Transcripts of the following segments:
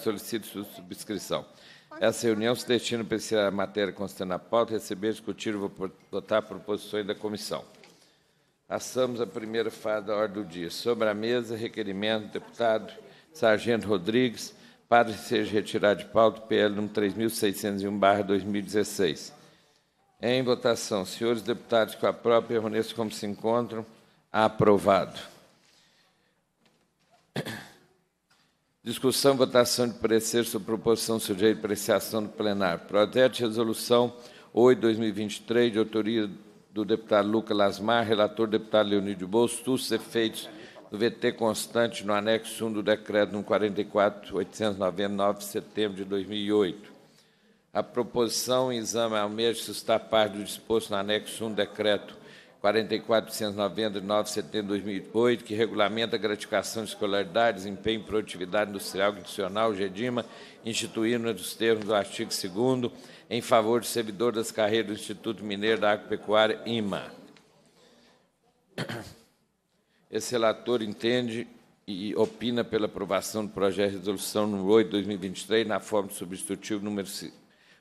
solicito sua subscrição. Essa reunião se destina a apreciar a matéria constante na pauta, receber, discutir e votar proposições da comissão. Passamos a primeira fase da ordem do dia. Sobre a mesa, requerimento do deputado Sargento Rodrigues para que seja retirado de pauta PL número 3601/2016. Em votação, senhores deputados, com a própria permaneçam como se encontram. Aprovado. Discussão, votação de parecer sobre proposição sujeita de apreciação do plenário. Projeto de resolução 8, 2023, de autoria do deputado Luca Lasmar, relator deputado Leonídio Bolso, os efeitos do VT constante no anexo 1 do decreto 144, 44.899, de setembro de 2008. A proposição em exame mesmo se está parte do disposto no anexo 1 do decreto 4499 de 2008, que regulamenta a gratificação de escolaridade, desempenho e produtividade industrial institucional GEDIMA, instituindo nos termos do artigo 2 em favor do servidor das carreiras do Instituto Mineiro da Agropecuária, IMA. Esse relator entende e opina pela aprovação do projeto de resolução número 8 de 2023, na forma substitutiva número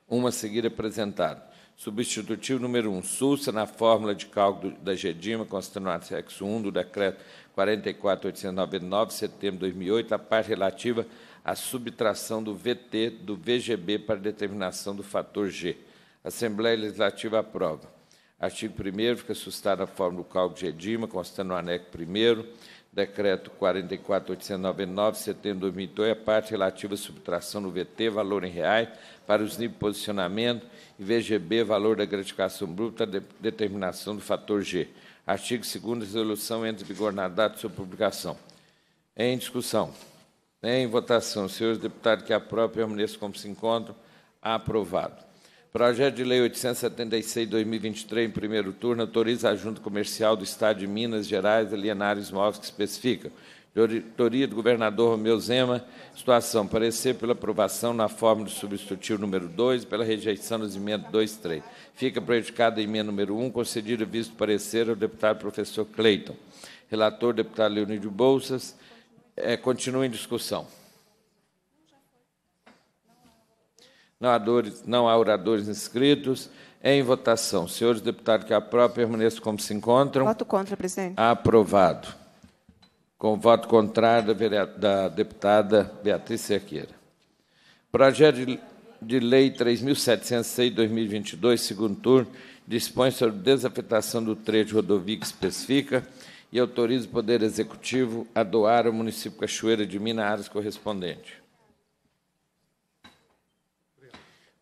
1 a seguir apresentado Substitutivo número 1, Sussa na fórmula de cálculo da GEDIMA, constando o anexo 1 do decreto 44.899, setembro de 2008, a parte relativa à subtração do VT do VGB para determinação do fator G. Assembleia Legislativa aprova. Artigo 1 fica sustada a fórmula do cálculo de GEDIMA, constando o anexo 1 Decreto 44.899, setembro de 2002, a parte relativa à subtração do VT, valor em reais, para os níveis de posicionamento VGB, valor da gratificação bruta, de, determinação do fator G. Artigo 2 resolução entra em vigor na data de sua publicação. Em discussão. Em votação. Senhores deputados que a própria permaneçam como se encontra, Aprovado. Projeto de Lei 876-2023, em primeiro turno, autoriza a Junta Comercial do Estado de Minas Gerais alienar os móveis que especificam. De auditoria do governador Romeu Zema, situação parecer pela aprovação na forma do substitutivo número 2 pela rejeição dos emendas 2 e 3. Fica prejudicada a emenda número 1, um, concedida visto parecer ao deputado professor Cleiton. Relator, deputado Leonid Bolsas, é, continua em discussão. Não há, dores, não há oradores inscritos. É em votação. Senhores deputados que aprovam, permaneçam como se encontram. Voto contra, presidente. Aprovado. Com voto contrário da, deputada Beatriz Cerqueira. Projeto de, de Lei 3.706, 2022, segundo turno, dispõe sobre desafetação do trecho de rodovia que especifica e autoriza o Poder Executivo a doar ao município Cachoeira de Minas áreas correspondente.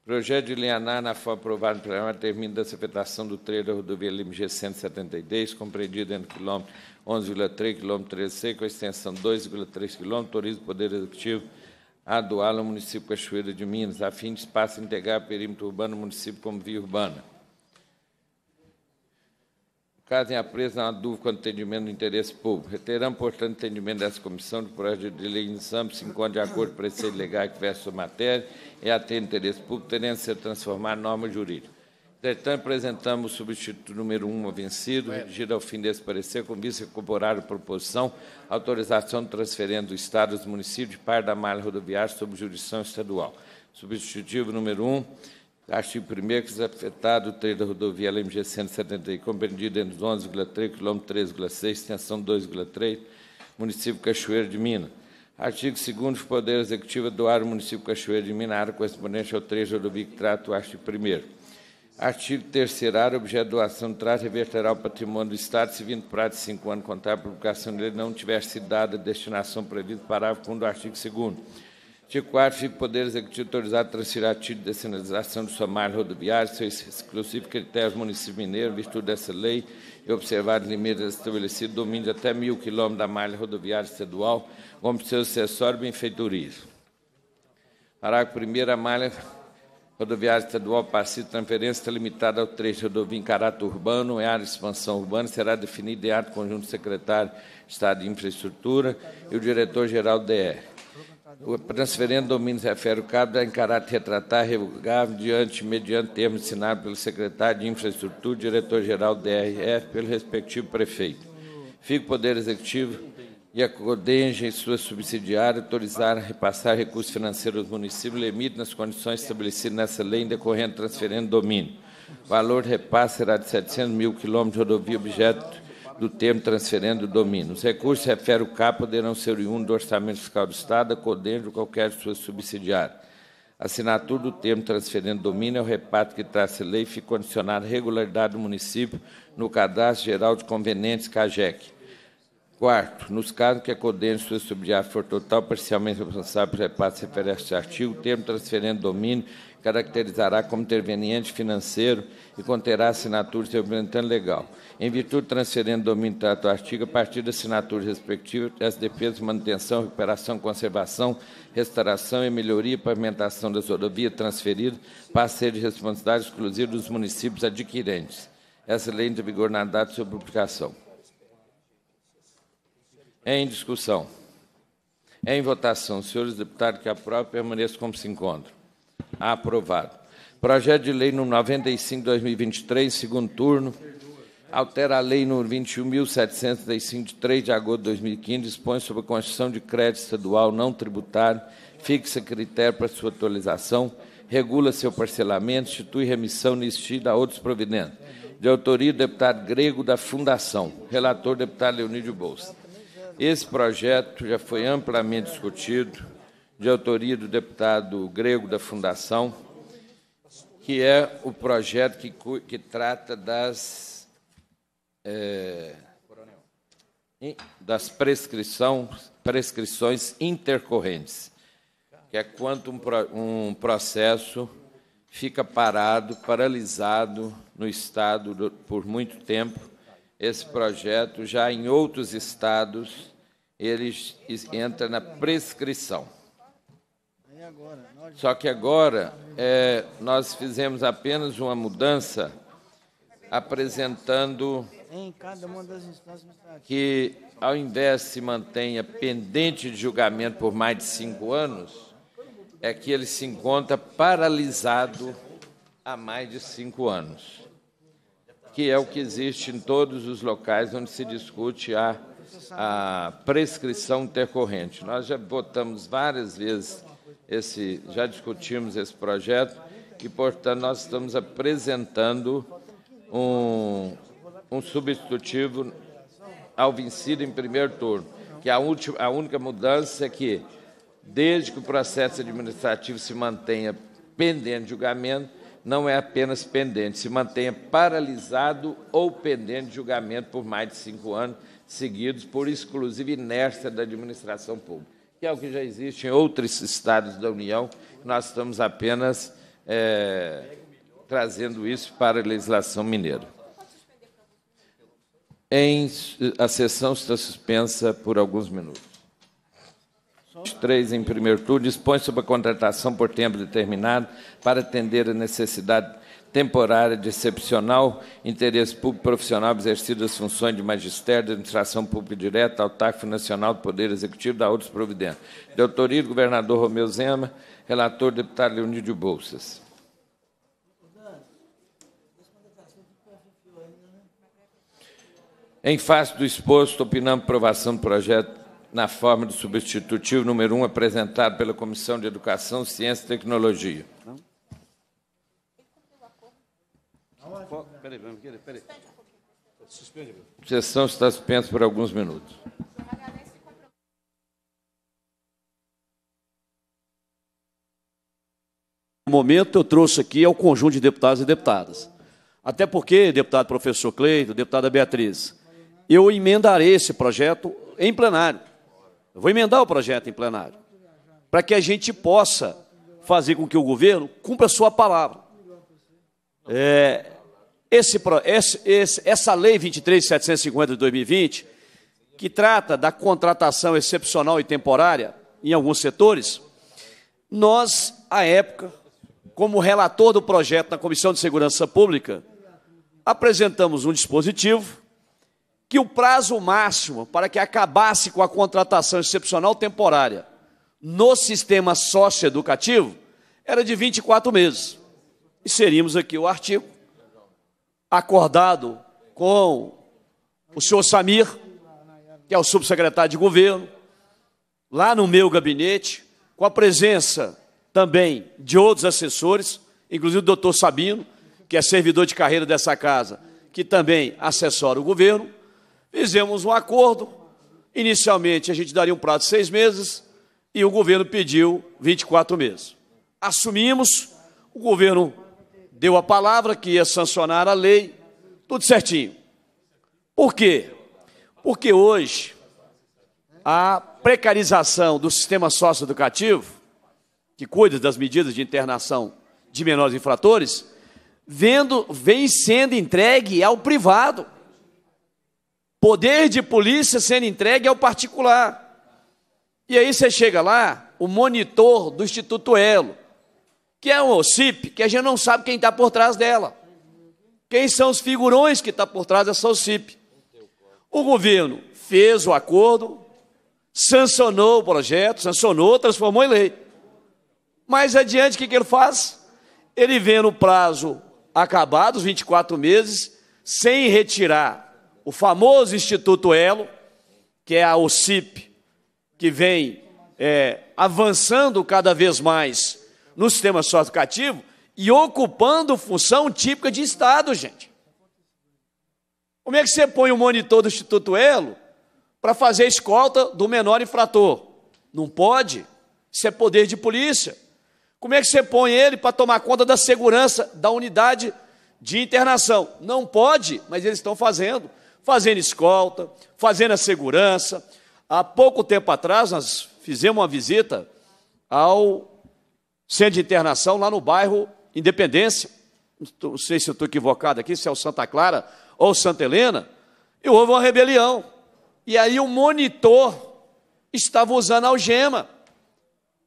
Projeto de Lianar, na forma aprovado no programa termina da separação do trecho da rodovia LMG 173, compreendido entre o quilômetro 11,3 km 13C, com extensão 2,3 km, autoriza o Poder Executivo a doá-la ao município Cachoeira de Minas, a fim de espaço integrar perímetro urbano do município como via urbana. Casem a presa na dúvida quanto atendimento do interesse público. Reiteramos, portanto, o atendimento dessa comissão do projeto de lei em SAMP se encontra de acordo com preceito legal que versa sobre matéria e atende interesse público, tendo a ser transformado em norma jurídica. Entretanto, apresentamos o substituto número 1 um, vencido, redigido ao fim desse parecer, com vista a incorporar a proposição autorização de transferência do Estado aos municípios de par da malha rodoviária sob jurisdição estadual. Substitutivo número 1. Um, Artigo 1 que os é afetados o trecho da rodovia LMG 170, compreendido entre 11,3 km 13,6, extensão 2,3, município Cachoeiro de Minas. Artigo 2 o Poder Executivo doar o município Cachoeiro de Minas área correspondente ao trecho da rodovia que trata o artigo 1 Artigo 3 área, objeto de doação do trato reverterá ao patrimônio do Estado se vindo prazo de 5 anos contar a publicação dele não tiver sido dada a destinação prevista, parágrafo 1 do artigo 2 Artigo 4. Fica o Poder Executivo autorizado a transferir a título de sinalização de sua malha rodoviária, seus exclusivos critérios ao município mineiro, em virtude dessa lei e os limites estabelecidos, domínio de até mil quilômetros da malha rodoviária estadual, como seu acessório benfeitorias. Parágrafo 1. A malha rodoviária estadual passiva de transferência está limitada ao trecho rodovia em caráter urbano, em área de expansão urbana, será definida em ato conjunto do secretário de Estado de Infraestrutura e o diretor-geral do DR o transferendo se refere o cabo em caráter retratar, revogável, diante, mediante termo assinado pelo secretário de Infraestrutura, diretor-geral DRF, pelo respectivo prefeito. Fica o Poder Executivo e a em e sua subsidiária autorizar a repassar recursos financeiros aos municípios, limite nas condições estabelecidas nessa lei, decorrendo transferendo domínio. O valor de repasse será de 700 mil quilômetros de rodovia objeto do termo transferendo domínio. Os recursos refere o CAP poderão ser oriundos do Orçamento Fiscal do Estado, a CODEM de qualquer sua subsidiária. A assinatura do termo transferendo domínio é o reparto que a lei e fica condicionado à regularidade do município no Cadastro Geral de Convenientes CAGEC. Quarto, nos casos que a CODEM sua subsidiária for total parcialmente responsável pelo reparto, se refere a este artigo, o termo transferendo domínio caracterizará como interveniente financeiro e conterá assinatura de seu representante legal. Em virtude do transferendo do domínio do artigo, a partir das assinaturas respectivas, as defesas de manutenção, recuperação, conservação, restauração e melhoria e pavimentação das rodovias transferidas para ser de responsabilidade exclusiva dos municípios adquirentes. Essa lei entra em vigor na data de sua publicação. Em discussão. Em votação, senhores deputados que aprovam, permaneçam como se encontram. Aprovado. Projeto de lei no 95, 2023, segundo turno. Altera a lei no 21.735, de 3 de agosto de 2015, dispõe sobre a Constituição de crédito estadual não tributário, fixa critério para sua atualização, regula seu parcelamento, institui remissão, anistia a outros providentes. De autoria do deputado Grego da Fundação. Relator, deputado Leonídio Bolsa. Esse projeto já foi amplamente discutido de autoria do deputado grego da Fundação, que é o projeto que, que trata das, é, das prescrições, prescrições intercorrentes, que é quanto um, um processo fica parado, paralisado no Estado do, por muito tempo. Esse projeto, já em outros estados, ele entra na prescrição. Só que agora é, nós fizemos apenas uma mudança apresentando que, ao invés de se mantenha pendente de julgamento por mais de cinco anos, é que ele se encontra paralisado há mais de cinco anos, que é o que existe em todos os locais onde se discute a, a prescrição intercorrente. Nós já votamos várias vezes esse, já discutimos esse projeto, que, portanto, nós estamos apresentando um, um substitutivo ao vencido em primeiro turno, que é a, última, a única mudança é que, desde que o processo administrativo se mantenha pendente de julgamento, não é apenas pendente, se mantenha paralisado ou pendente de julgamento por mais de cinco anos seguidos por exclusiva inércia da administração pública que é o que já existe em outros estados da União. Nós estamos apenas é, trazendo isso para a legislação mineira. Em, a sessão está suspensa por alguns minutos. Os três em primeiro turno, dispõe sobre a contratação por tempo determinado para atender a necessidade temporária de excepcional interesse público profissional exercido as funções de magistério, administração pública direta, autarco nacional do Poder Executivo, da outros providências. De autoria do governador Romeu Zema, relator deputado Leonídio Bolsas. Em face do exposto, opinamos aprovação do projeto na forma do substitutivo número 1 um, apresentado pela Comissão de Educação, Ciência e Tecnologia. Não. peraí, peraí, peraí. Suspende A sessão está suspensa por alguns minutos. O momento eu trouxe aqui é o conjunto de deputados e deputadas. Até porque, deputado professor Cleito, deputada Beatriz, eu emendarei esse projeto em plenário. Eu vou emendar o projeto em plenário, para que a gente possa fazer com que o governo cumpra a sua palavra. É, esse, esse, essa lei 23.750 de 2020, que trata da contratação excepcional e temporária em alguns setores, nós, à época, como relator do projeto na Comissão de Segurança Pública, apresentamos um dispositivo que o prazo máximo para que acabasse com a contratação excepcional temporária no sistema socioeducativo era de 24 meses. E seríamos aqui o artigo acordado com o senhor Samir, que é o subsecretário de governo, lá no meu gabinete, com a presença também de outros assessores, inclusive o doutor Sabino, que é servidor de carreira dessa casa, que também assessora o governo. Fizemos um acordo. Inicialmente, a gente daria um prazo de seis meses e o governo pediu 24 meses. Assumimos, o governo deu a palavra que ia sancionar a lei, tudo certinho. Por quê? Porque hoje a precarização do sistema socioeducativo, que cuida das medidas de internação de menores infratores, vendo, vem sendo entregue ao privado. Poder de polícia sendo entregue ao particular. E aí você chega lá, o monitor do Instituto Elo, que é um OCIP, que a gente não sabe quem está por trás dela. Quem são os figurões que estão tá por trás dessa OCIP? O governo fez o acordo, sancionou o projeto, sancionou, transformou em lei. Mas adiante, o que, que ele faz? Ele vê no prazo acabado, os 24 meses, sem retirar o famoso Instituto Elo, que é a OCIP, que vem é, avançando cada vez mais no sistema socioeducativo e ocupando função típica de Estado, gente. Como é que você põe o um monitor do Instituto Elo para fazer a escolta do menor infrator? Não pode. Isso é poder de polícia. Como é que você põe ele para tomar conta da segurança da unidade de internação? Não pode, mas eles estão fazendo. Fazendo escolta, fazendo a segurança. Há pouco tempo atrás, nós fizemos uma visita ao centro de internação lá no bairro Independência. Não sei se eu estou equivocado aqui, se é o Santa Clara ou Santa Helena. E houve uma rebelião. E aí o monitor estava usando algema.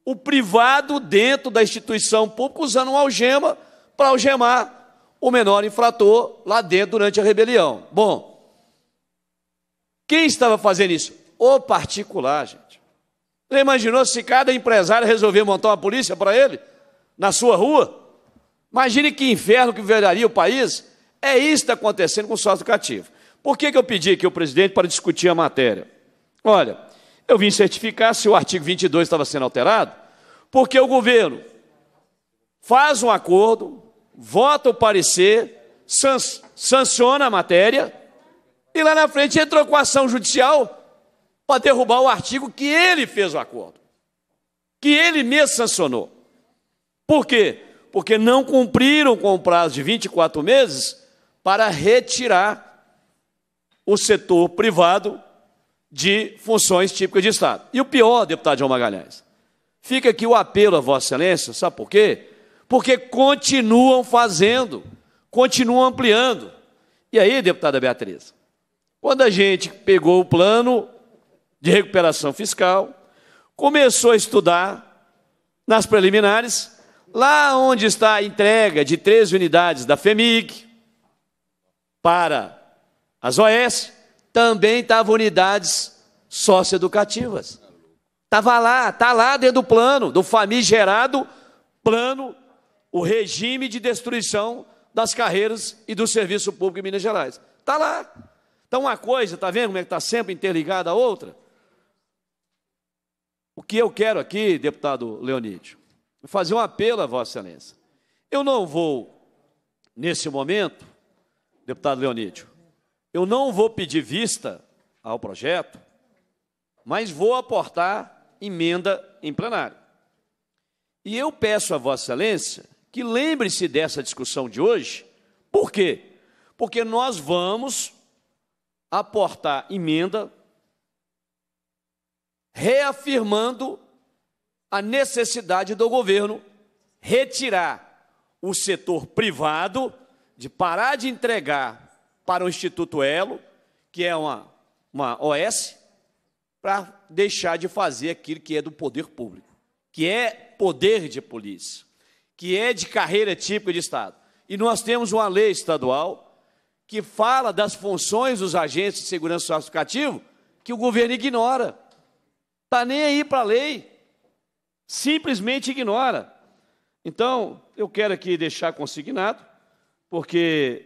O privado dentro da instituição pública usando uma algema para algemar o menor infrator lá dentro durante a rebelião. Bom, quem estava fazendo isso? O particular, gente. Já imaginou se cada empresário resolver montar uma polícia para ele? Na sua rua? Imagine que inferno que viraria o país. É isso que está acontecendo com o sócio educativo. Por que, que eu pedi aqui o presidente para discutir a matéria? Olha, eu vim certificar se o artigo 22 estava sendo alterado, porque o governo faz um acordo, vota o parecer, san sanciona a matéria, e lá na frente entrou com ação judicial para derrubar o artigo que ele fez o acordo, que ele mesmo sancionou. Por quê? Porque não cumpriram com o prazo de 24 meses para retirar o setor privado de funções típicas de Estado. E o pior, deputado João Magalhães, fica aqui o apelo a Vossa Excelência, sabe por quê? Porque continuam fazendo, continuam ampliando. E aí, deputada Beatriz, quando a gente pegou o plano, de recuperação fiscal, começou a estudar nas preliminares, lá onde está a entrega de três unidades da FEMIG para as OS, também estavam unidades socioeducativas. Estava lá, está lá dentro do plano, do famigerado plano, o regime de destruição das carreiras e do serviço público em Minas Gerais. Está lá. Então, uma coisa, está vendo como é que está sempre interligada a outra? que eu quero aqui, deputado Leonídio, fazer um apelo à Vossa Excelência. Eu não vou, nesse momento, deputado Leonídio, eu não vou pedir vista ao projeto, mas vou aportar emenda em plenário. E eu peço à Vossa Excelência que lembre-se dessa discussão de hoje, por quê? Porque nós vamos aportar emenda reafirmando a necessidade do governo retirar o setor privado de parar de entregar para o Instituto Elo, que é uma, uma OS, para deixar de fazer aquilo que é do poder público, que é poder de polícia, que é de carreira típica de Estado. E nós temos uma lei estadual que fala das funções dos agentes de segurança associativo que o governo ignora. Está nem aí para a lei. Simplesmente ignora. Então, eu quero aqui deixar consignado, porque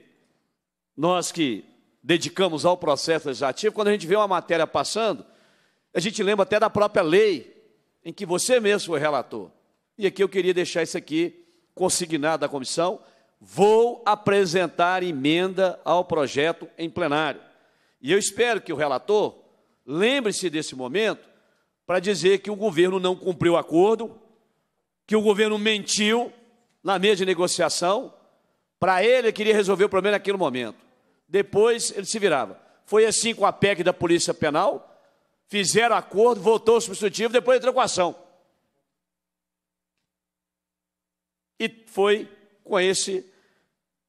nós que dedicamos ao processo legislativo, quando a gente vê uma matéria passando, a gente lembra até da própria lei, em que você mesmo foi relator. E aqui eu queria deixar isso aqui consignado da comissão. Vou apresentar emenda ao projeto em plenário. E eu espero que o relator lembre-se desse momento para dizer que o governo não cumpriu o acordo, que o governo mentiu na mesa de negociação. Para ele, ele queria resolver o problema naquele momento. Depois ele se virava. Foi assim com a PEC da Polícia Penal. Fizeram acordo, votou o substitutivo, depois entrou com a ação. E foi com esse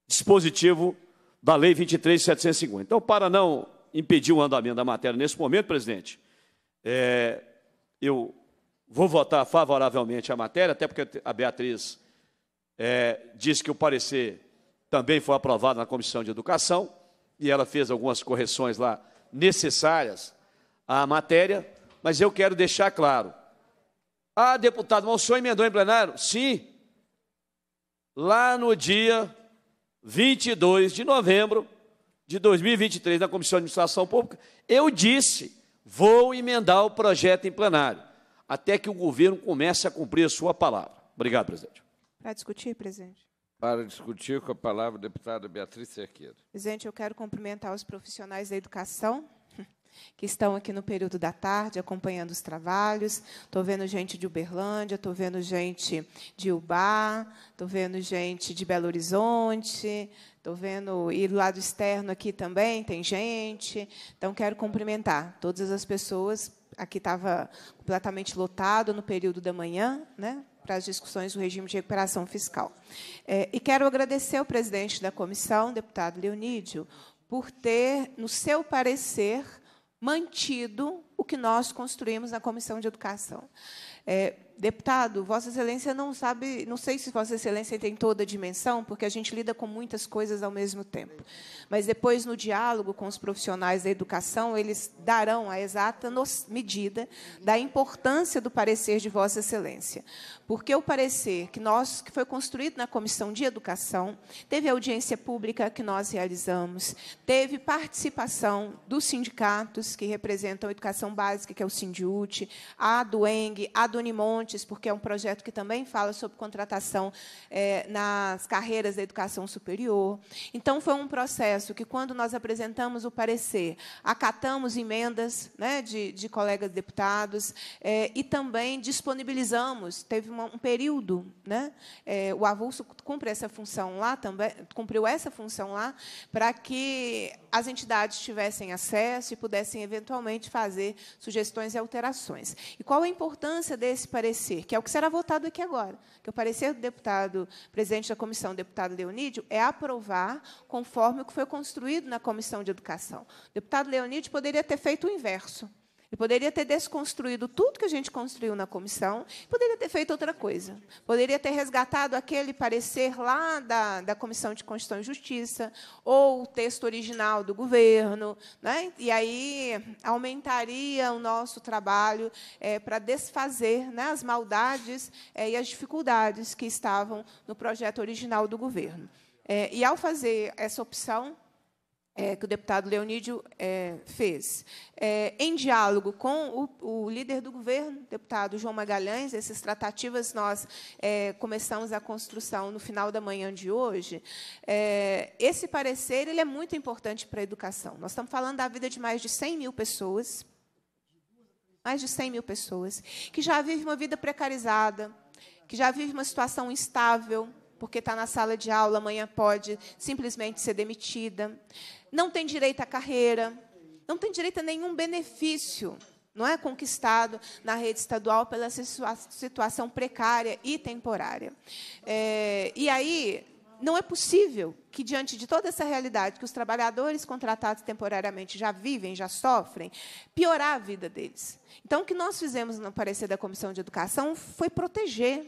dispositivo da Lei 23.750. Então, para não impedir o andamento da matéria nesse momento, presidente, é, eu vou votar favoravelmente a matéria, até porque a Beatriz é, disse que o parecer também foi aprovado na Comissão de Educação, e ela fez algumas correções lá necessárias à matéria, mas eu quero deixar claro. Ah, deputado, mas o senhor emendou em plenário? Sim. Lá no dia 22 de novembro de 2023, na Comissão de Administração Pública, eu disse vou emendar o projeto em plenário, até que o governo comece a cumprir a sua palavra. Obrigado, presidente. Para discutir, presidente. Para discutir com a palavra, a deputada Beatriz Cerqueira. Presidente, eu quero cumprimentar os profissionais da educação que estão aqui no período da tarde acompanhando os trabalhos. Estou vendo gente de Uberlândia, estou vendo gente de Ubá, estou vendo gente de Belo Horizonte, Estou vendo, e do lado externo aqui também tem gente. Então, quero cumprimentar todas as pessoas. Aqui estava completamente lotado no período da manhã, né, para as discussões do regime de recuperação fiscal. É, e quero agradecer ao presidente da comissão, deputado Leonídio, por ter, no seu parecer, mantido o que nós construímos na Comissão de Educação. É, deputado, Vossa Excelência não sabe, não sei se Vossa Excelência tem toda a dimensão, porque a gente lida com muitas coisas ao mesmo tempo. Mas depois, no diálogo com os profissionais da educação, eles darão a exata medida da importância do parecer de Vossa Excelência. Porque o parecer que nós que foi construído na Comissão de Educação, teve audiência pública que nós realizamos, teve participação dos sindicatos que representam a educação básica, que é o Sindiute, a Dueng, a Donimonte, porque é um projeto que também fala sobre contratação é, nas carreiras da educação superior. Então, foi um processo que, quando nós apresentamos o parecer, acatamos emendas né, de, de colegas deputados é, e também disponibilizamos. Teve uma, um período, né, é, o avulso cumpre essa função lá também, cumpriu essa função lá, para que as entidades tivessem acesso e pudessem eventualmente fazer sugestões e alterações. E qual a importância desse parecer? parecer, que é o que será votado aqui agora, que o parecer do deputado, presidente da comissão, deputado Leonídio, é aprovar conforme o que foi construído na comissão de educação. O deputado Leonídio poderia ter feito o inverso ele poderia ter desconstruído tudo que a gente construiu na comissão, poderia ter feito outra coisa. Poderia ter resgatado aquele parecer lá da, da Comissão de Constituição e Justiça, ou o texto original do governo, né? e aí aumentaria o nosso trabalho é, para desfazer né, as maldades é, e as dificuldades que estavam no projeto original do governo. É, e, ao fazer essa opção, é, que o deputado Leonídio é, fez. É, em diálogo com o, o, líder do governo, deputado João Magalhães, essas tratativas nós é, começamos a construção no final da manhã de hoje. É, esse parecer ele é muito importante para a educação. Nós estamos falando da vida de mais de 100 mil pessoas, mais de 100 mil pessoas, que já vivem uma vida precarizada, que já vivem uma situação instável, porque está na sala de aula, amanhã pode simplesmente ser demitida não tem direito à carreira, não tem direito a nenhum benefício, não é conquistado na rede estadual pela situação precária e temporária. É, e aí não é possível que, diante de toda essa realidade que os trabalhadores contratados temporariamente já vivem, já sofrem, piorar a vida deles. Então, o que nós fizemos no parecer da Comissão de Educação foi proteger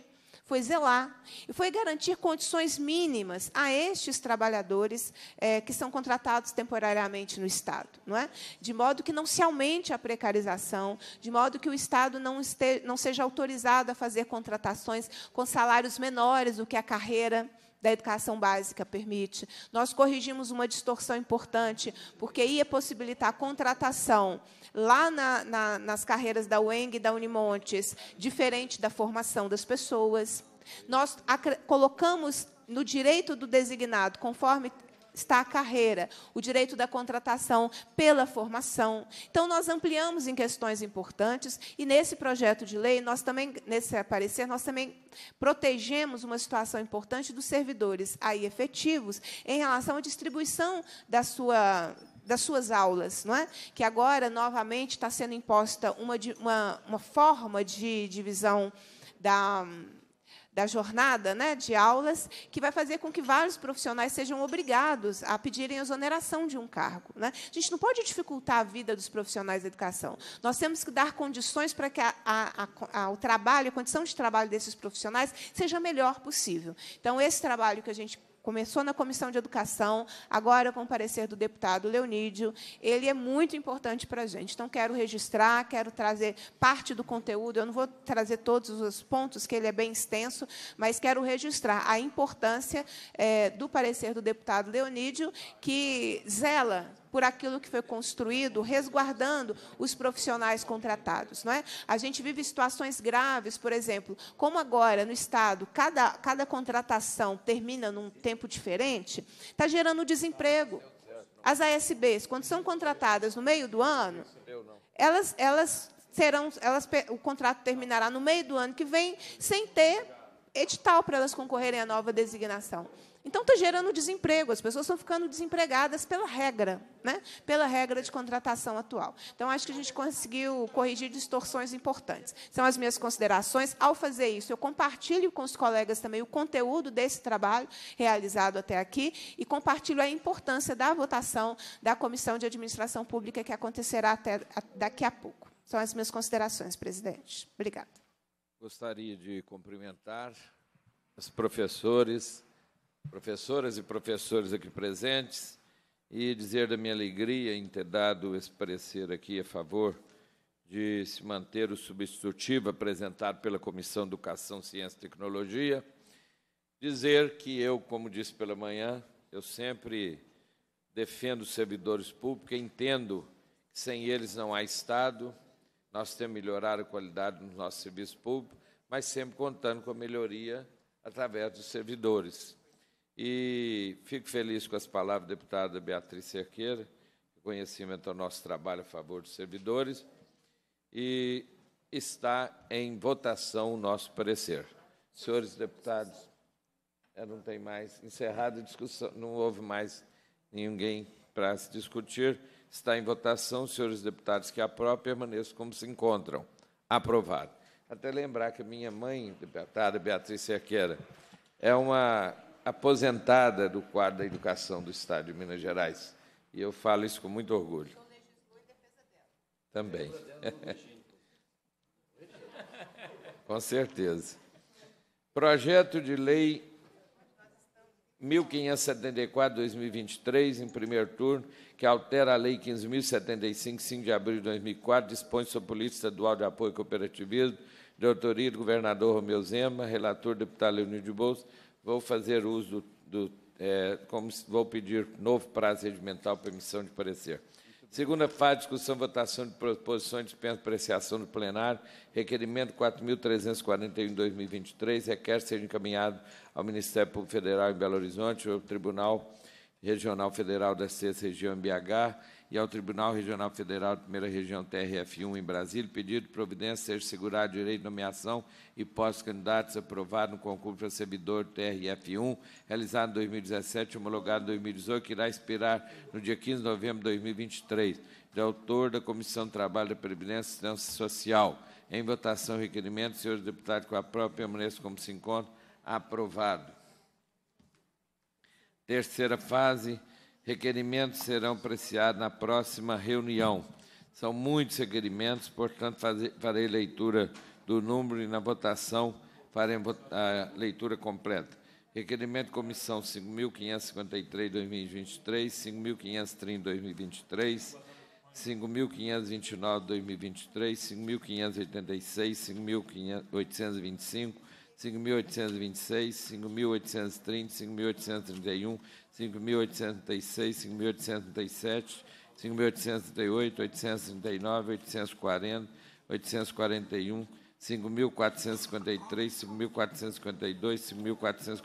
foi zelar e foi garantir condições mínimas a estes trabalhadores é, que são contratados temporariamente no Estado, não é? De modo que não se aumente a precarização, de modo que o Estado não, este, não seja autorizado a fazer contratações com salários menores do que a carreira da educação básica permite. Nós corrigimos uma distorção importante, porque ia possibilitar contratação lá na, na, nas carreiras da UENG e da Unimontes, diferente da formação das pessoas. Nós colocamos no direito do designado, conforme está a carreira, o direito da contratação pela formação. Então, nós ampliamos em questões importantes e, nesse projeto de lei, nós também, nesse aparecer nós também protegemos uma situação importante dos servidores aí efetivos em relação à distribuição da sua das suas aulas, não é? Que agora novamente está sendo imposta uma, uma, uma forma de divisão da da jornada né, de aulas, que vai fazer com que vários profissionais sejam obrigados a pedirem exoneração de um cargo. Né? A gente não pode dificultar a vida dos profissionais da educação. Nós temos que dar condições para que a, a, a, o trabalho, a condição de trabalho desses profissionais seja a melhor possível. Então, esse trabalho que a gente começou na Comissão de Educação, agora com o parecer do deputado Leonídio, ele é muito importante para a gente. Então, quero registrar, quero trazer parte do conteúdo, eu não vou trazer todos os pontos, que ele é bem extenso, mas quero registrar a importância é, do parecer do deputado Leonídio, que zela por aquilo que foi construído, resguardando os profissionais contratados. Não é? A gente vive situações graves, por exemplo, como agora no Estado, cada, cada contratação termina num tempo diferente, está gerando desemprego. As ASBs, quando são contratadas no meio do ano, elas, elas serão, elas, o contrato terminará no meio do ano que vem, sem ter edital para elas concorrerem à nova designação. Então está gerando desemprego, as pessoas estão ficando desempregadas pela regra, né? pela regra de contratação atual. Então, acho que a gente conseguiu corrigir distorções importantes. São as minhas considerações. Ao fazer isso, eu compartilho com os colegas também o conteúdo desse trabalho realizado até aqui e compartilho a importância da votação da Comissão de Administração Pública que acontecerá até daqui a pouco. São as minhas considerações, presidente. Obrigada. Gostaria de cumprimentar os professores professoras e professores aqui presentes e dizer da minha alegria em ter dado esse parecer aqui a favor de se manter o substitutivo apresentado pela Comissão Educação, Ciência e Tecnologia. Dizer que eu, como disse pela manhã, eu sempre defendo os servidores públicos, entendo que sem eles não há Estado, nós temos que melhorar a qualidade do nosso serviço público, mas sempre contando com a melhoria através dos servidores. E fico feliz com as palavras da deputada Beatriz Cerqueira, conhecimento ao nosso trabalho a favor dos servidores, e está em votação o nosso parecer. Senhores deputados, não tem mais encerrada a discussão, não houve mais ninguém para se discutir. Está em votação, senhores deputados que aprovam, permaneçam como se encontram. Aprovado. Até lembrar que minha mãe, deputada Beatriz Cerqueira, é uma aposentada do quadro da educação do Estado de Minas Gerais. E eu falo isso com muito orgulho. Também. com certeza. Projeto de lei 1574-2023, em primeiro turno, que altera a Lei 15.075, 5 de abril de 2004, dispõe sobre política Estadual de Apoio e Cooperativismo, de autoria do governador Romeu Zema, relator deputado Leonir de Bolsa, vou fazer uso do, do é, como vou pedir novo prazo regimental para emissão de parecer. Segunda fase, discussão, votação de proposições de dispensa apreciação do plenário. Requerimento 4.341 2023 requer ser encaminhado ao Ministério Público Federal em Belo Horizonte, ao Tribunal Regional Federal da Sexta Região MBH, BH e ao Tribunal Regional Federal Primeira Região TRF1 em Brasília, pedido de providência seja o direito de nomeação e pós-candidatos aprovado no concurso para servidor TRF1, realizado em 2017, homologado em 2018, que irá expirar no dia 15 de novembro de 2023, de autor da Comissão de Trabalho da Previdência e Assistência Social. Em votação, requerimento, senhores deputados, com a própria permaneça como se encontra, aprovado. Terceira fase Requerimentos serão apreciados na próxima reunião. São muitos requerimentos, portanto, farei leitura do número e na votação farei a leitura completa. Requerimento Comissão 5.553-2023, 5.530-2023, 5.529-2023, 5.586, 5.825, 5.826, 5.830, 5.831, 5.836, 5.837, 5.838, 839, 840, 841, 5.453, 5.452, 5.449,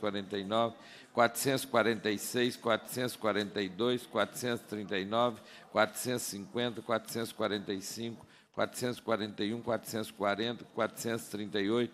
446, 442, 439, 450, 445, 441, 440, 438,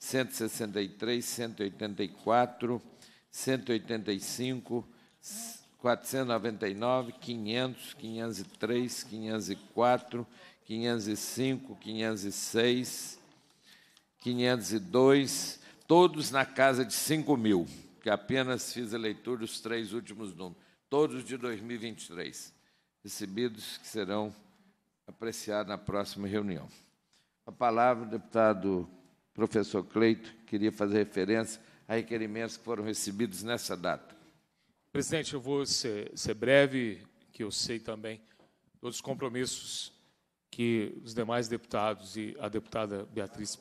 163, 184, 185, 499, 500, 503, 504, 505, 506, 502, todos na casa de 5 mil, que apenas fiz a leitura dos três últimos números, todos de 2023, recebidos que serão apreciados na próxima reunião. A palavra, deputado professor Cleito queria fazer referência a requerimentos que foram recebidos nessa data. Presidente, eu vou ser, ser breve, que eu sei também todos os compromissos que os demais deputados e a deputada Beatriz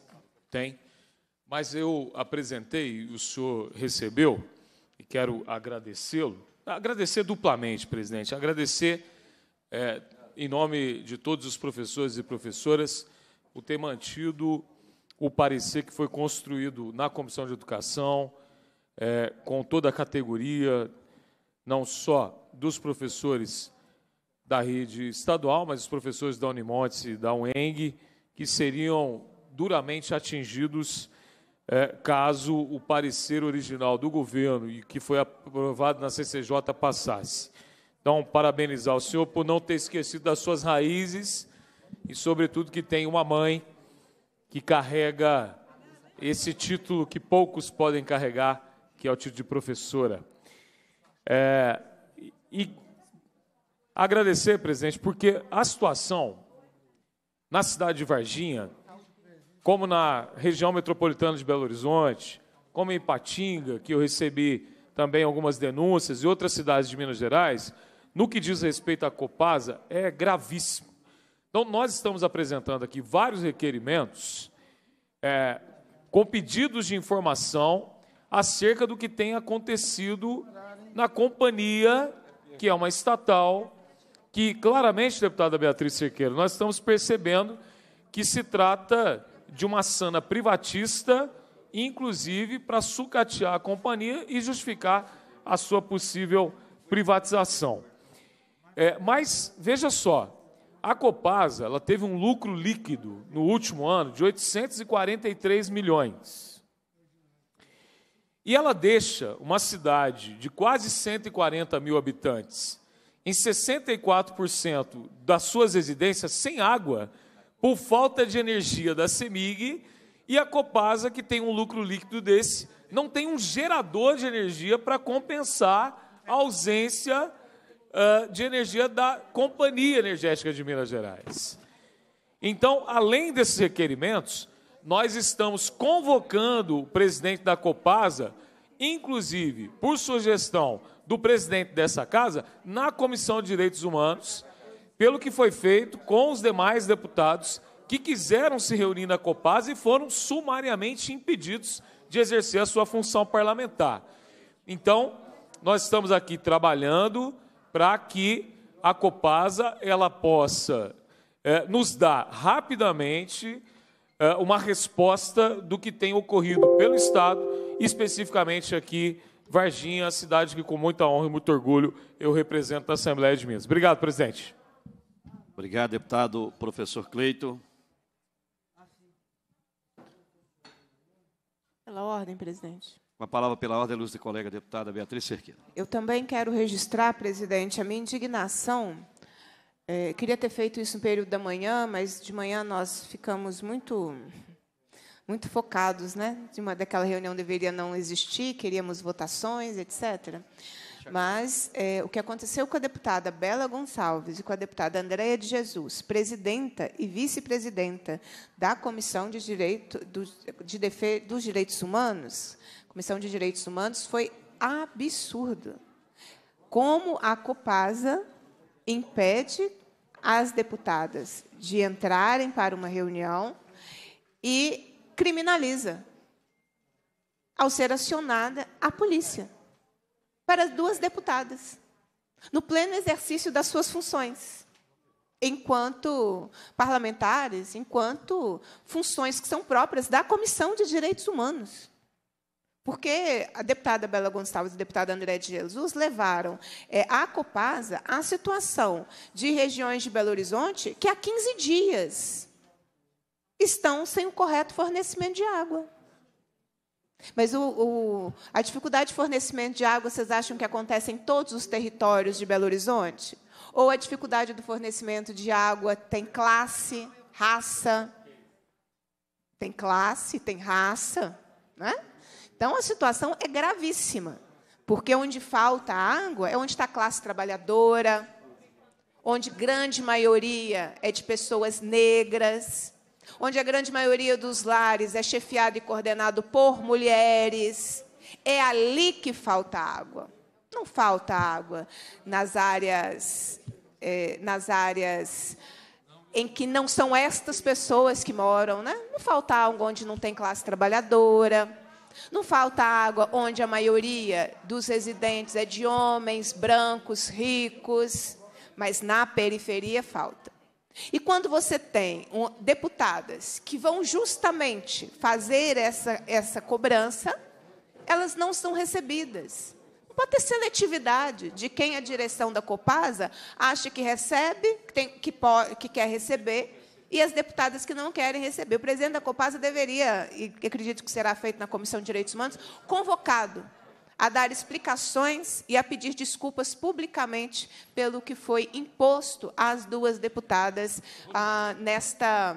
têm, mas eu apresentei, o senhor recebeu, e quero agradecê-lo, agradecer duplamente, presidente, agradecer é, em nome de todos os professores e professoras, o ter mantido o parecer que foi construído na Comissão de Educação, é, com toda a categoria, não só dos professores da rede estadual, mas os professores da Unimonte e da UENG, que seriam duramente atingidos é, caso o parecer original do governo e que foi aprovado na CCJ passasse. Então, parabenizar o senhor por não ter esquecido das suas raízes e, sobretudo, que tem uma mãe que carrega esse título que poucos podem carregar, que é o título de professora. É, e agradecer, presidente, porque a situação na cidade de Varginha, como na região metropolitana de Belo Horizonte, como em Patinga, que eu recebi também algumas denúncias, e outras cidades de Minas Gerais, no que diz respeito à Copasa, é gravíssimo. Então, nós estamos apresentando aqui vários requerimentos é, com pedidos de informação acerca do que tem acontecido na companhia, que é uma estatal, que claramente, deputada Beatriz Cerqueira, nós estamos percebendo que se trata de uma sana privatista, inclusive para sucatear a companhia e justificar a sua possível privatização. É, mas, veja só, a Copasa ela teve um lucro líquido no último ano de 843 milhões. E ela deixa uma cidade de quase 140 mil habitantes em 64% das suas residências sem água por falta de energia da CEMIG e a Copasa, que tem um lucro líquido desse, não tem um gerador de energia para compensar a ausência uh, de energia da Companhia Energética de Minas Gerais. Então, além desses requerimentos, nós estamos convocando o presidente da Copasa, inclusive por sugestão do presidente dessa casa, na Comissão de Direitos Humanos, pelo que foi feito com os demais deputados que quiseram se reunir na Copasa e foram sumariamente impedidos de exercer a sua função parlamentar. Então, nós estamos aqui trabalhando para que a Copasa ela possa é, nos dar rapidamente é, uma resposta do que tem ocorrido pelo Estado, especificamente aqui Varginha, a cidade que com muita honra e muito orgulho eu represento na Assembleia de Minas. Obrigado, presidente. Obrigado, deputado professor Cleito. Pela ordem, presidente. Com a palavra pela ordem, luz da colega deputada Beatriz Cerqueira. Eu também quero registrar, presidente, a minha indignação. É, queria ter feito isso no período da manhã, mas de manhã nós ficamos muito muito focados, né? De uma daquela reunião deveria não existir, queríamos votações, etc. Mas é, o que aconteceu com a deputada Bela Gonçalves e com a deputada Andréia de Jesus, presidenta e vice-presidenta da Comissão de, Direito, do, de Defe, dos Direitos Humanos, Comissão de Direitos Humanos, foi absurdo. Como a Copasa impede as deputadas de entrarem para uma reunião e criminaliza, ao ser acionada, a polícia para duas deputadas, no pleno exercício das suas funções, enquanto parlamentares, enquanto funções que são próprias da Comissão de Direitos Humanos. Porque a deputada Bela Gonçalves e a deputada André de Jesus levaram é, à Copasa a situação de regiões de Belo Horizonte que há 15 dias estão sem o correto fornecimento de água. Mas o, o, a dificuldade de fornecimento de água, vocês acham que acontece em todos os territórios de Belo Horizonte? Ou a dificuldade do fornecimento de água tem classe, raça? Tem classe, tem raça, né? Então, a situação é gravíssima, porque onde falta água é onde está a classe trabalhadora, onde grande maioria é de pessoas negras, onde a grande maioria dos lares é chefiado e coordenado por mulheres. É ali que falta água. Não falta água nas áreas, é, nas áreas em que não são estas pessoas que moram, né? Não falta água onde não tem classe trabalhadora. Não falta água onde a maioria dos residentes é de homens, brancos, ricos, mas na periferia falta. E quando você tem deputadas que vão justamente fazer essa, essa cobrança, elas não são recebidas. Não pode ter seletividade de quem a direção da Copasa acha que recebe, que, tem, que, pode, que quer receber, e as deputadas que não querem receber. O presidente da Copasa deveria, e acredito que será feito na Comissão de Direitos Humanos, convocado a dar explicações e a pedir desculpas publicamente pelo que foi imposto às duas deputadas ah, nesta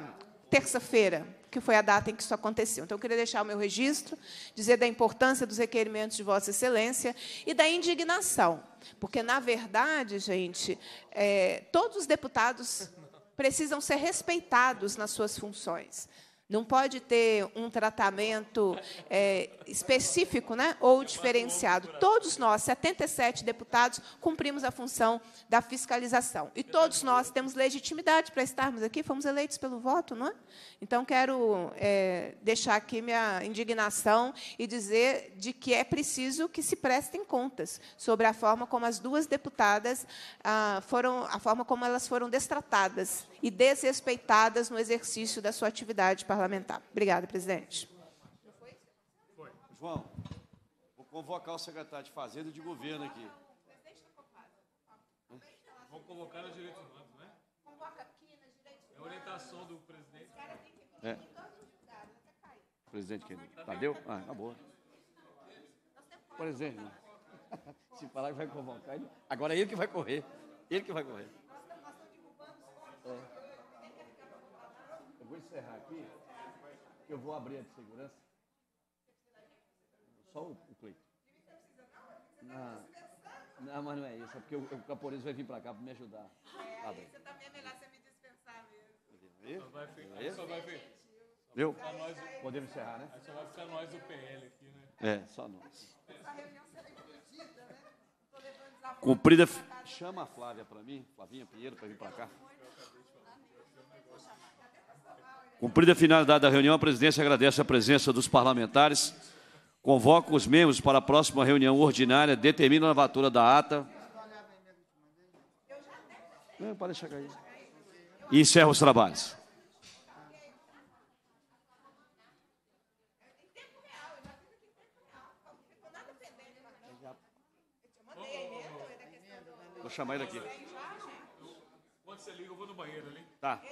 terça-feira, que foi a data em que isso aconteceu. Então, eu queria deixar o meu registro, dizer da importância dos requerimentos de Vossa Excelência e da indignação, porque, na verdade, gente, é, todos os deputados precisam ser respeitados nas suas funções. Não pode ter um tratamento é, específico né, ou diferenciado. Todos nós, 77 deputados, cumprimos a função da fiscalização. E todos nós temos legitimidade para estarmos aqui, fomos eleitos pelo voto, não é? Então, quero é, deixar aqui minha indignação e dizer de que é preciso que se prestem contas sobre a forma como as duas deputadas ah, foram, a forma como elas foram destratadas e desrespeitadas no exercício da sua atividade parlamentar. Obrigada, presidente. Foi. João, vou convocar o secretário de Fazenda e de Governo aqui. Vamos convocar os direitos humanos, né? Convoca aqui nos direitos humanos. É a orientação do presidente. Os cara tem que vir é. todos os Presidente, querido. Tadeu? Tá tá, ah, acabou. Presidente, exemplo, Se falar que vai convocar, agora é ele que vai correr. Ele que vai correr. É vou encerrar aqui, que eu vou abrir a de segurança. Só o, o Cleito. Não, não, mas não é isso. É porque o, o vai vir para cá para me ajudar. É, você também é melhor você me dispensar mesmo. Só vai ficar, só vai ficar. Viu? Podemos encerrar, né? Aí só vai ficar nós o PL aqui, né? É, só nós. Essa reunião será impedida, né? Cumprida. Chama a Flávia para mim, Flavinha Pinheiro, para vir para cá. Cumprida a finalidade da reunião, a presidência agradece a presença dos parlamentares, convoca os membros para a próxima reunião ordinária, determina a lavatura da ata. Não, é, pode cair. E encerra os trabalhos. Vou chamar ele aqui. Quando você liga, eu vou no banheiro ali. Tá.